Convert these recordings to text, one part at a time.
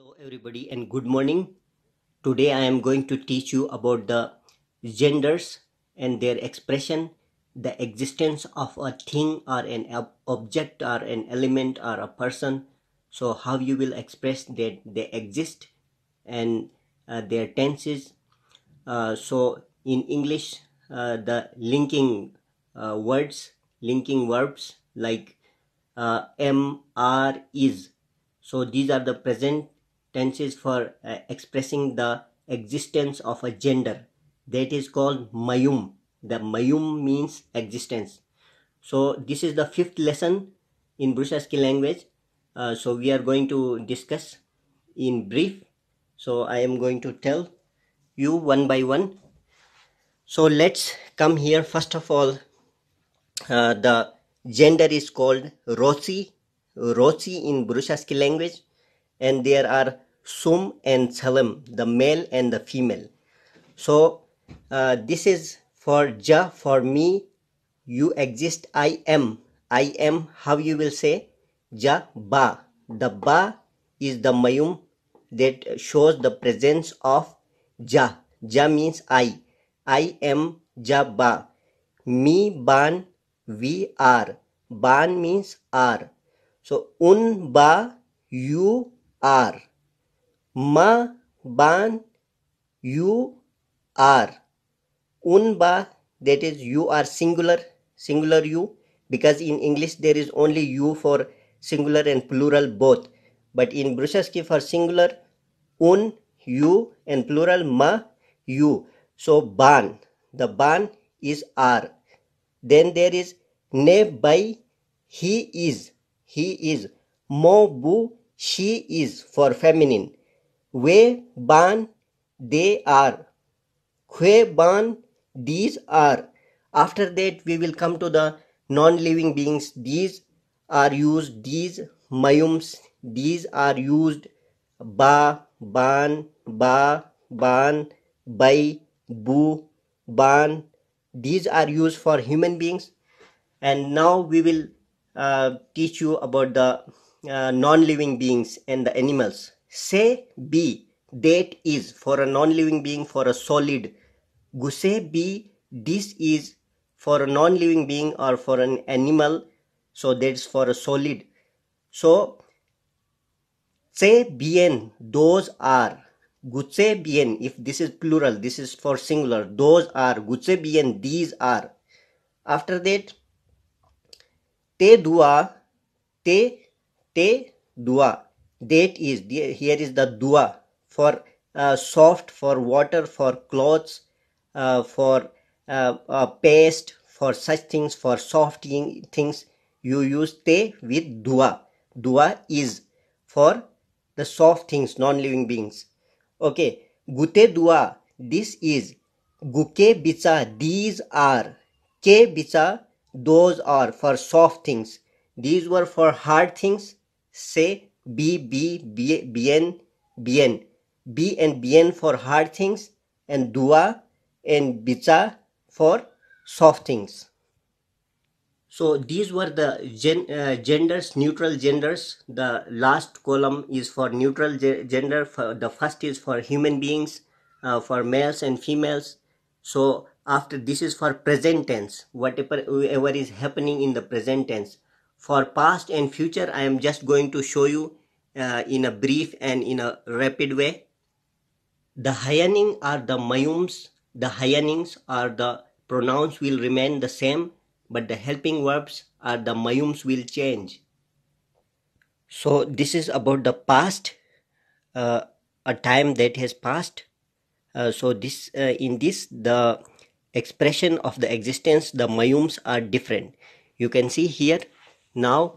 Hello everybody and good morning. Today I am going to teach you about the genders and their expression, the existence of a thing or an object or an element or a person. So how you will express that they exist and uh, their tenses. Uh, so in English, uh, the linking uh, words, linking verbs like uh, am, are, is. So these are the present Tenses for uh, expressing the existence of a gender that is called mayum the mayum means existence so this is the fifth lesson in Brusaski language uh, so we are going to discuss in brief so i am going to tell you one by one so let's come here first of all uh, the gender is called rosi rosi in Brusaski language and there are sum and salam the male and the female so uh, this is for ja for me you exist i am i am how you will say ja ba the ba is the mayum that shows the presence of ja ja means i i am ja ba me ban we are ban means are so un ba you are ma ban you are unba that is you are singular singular you because in english there is only you for singular and plural both but in Brushaski for singular un you and plural ma you so ban the ban is are then there is ne by he is he is mo bu she is for feminine. We ban they are. Que ban these are. After that we will come to the non-living beings. These are used. These mayums. These are used. Ba, ban, ba, ban, bai, bu, ban. These are used for human beings. And now we will uh, teach you about the uh, non-living beings and the animals say b that is for a non-living being for a solid guse b this is for a non-living being or for an animal so that's for a solid so say bien those are gutse bien if this is plural this is for singular those are gutse bien these are after that te dua te te dua. Date is here is the dua for uh, soft, for water, for clothes, uh, for uh, paste, for such things, for soft things. You use te with dua. Dua is for the soft things, non-living beings. Okay, gute dua. This is guke bicha. These are ke bicha. Those are for soft things. These were for hard things say be, be, be, bien, bien. Be and bien for hard things and dua and bicha for soft things. So these were the gen, uh, genders, neutral genders. The last column is for neutral ge gender. For, the first is for human beings, uh, for males and females. So after this is for present tense, whatever, whatever is happening in the present tense. For past and future, I am just going to show you uh, in a brief and in a rapid way. The hyaning are the mayums, the hyanings are the pronouns will remain the same, but the helping verbs are the mayums will change. So this is about the past, uh, a time that has passed. Uh, so this uh, in this the expression of the existence the mayums are different. You can see here now,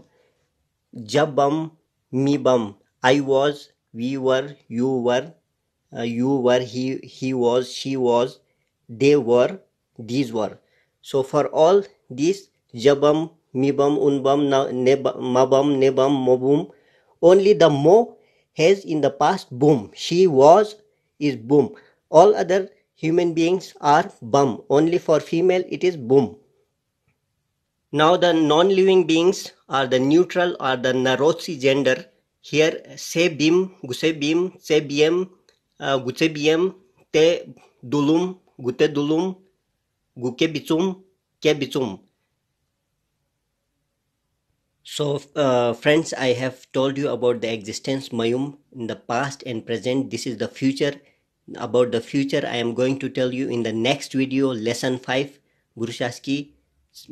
jabum, me bum. I was, we were, you were, uh, you were, he, he was, she was, they were, these were. So for all these, jabum, me bum, un bum, na, ne, ma bum, ne bum, mo boom, only the mo has in the past boom. She was is boom. All other human beings are bum. Only for female it is boom. Now the non-living beings are the neutral or the Narotsi gender. Here Sebim, Gusebim, Sebiem, uh, Gutebiem, Te Dulum, Gutedulum, Gukebitsum, Kebitsum. So uh, friends, I have told you about the existence Mayum in the past and present. This is the future. About the future, I am going to tell you in the next video, lesson 5, Gurushashi.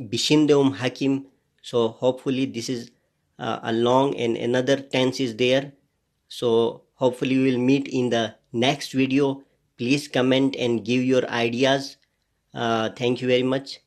Bishindeum Hakim. So hopefully this is uh, a long and another tense is there. So hopefully we will meet in the next video. Please comment and give your ideas. Uh, thank you very much.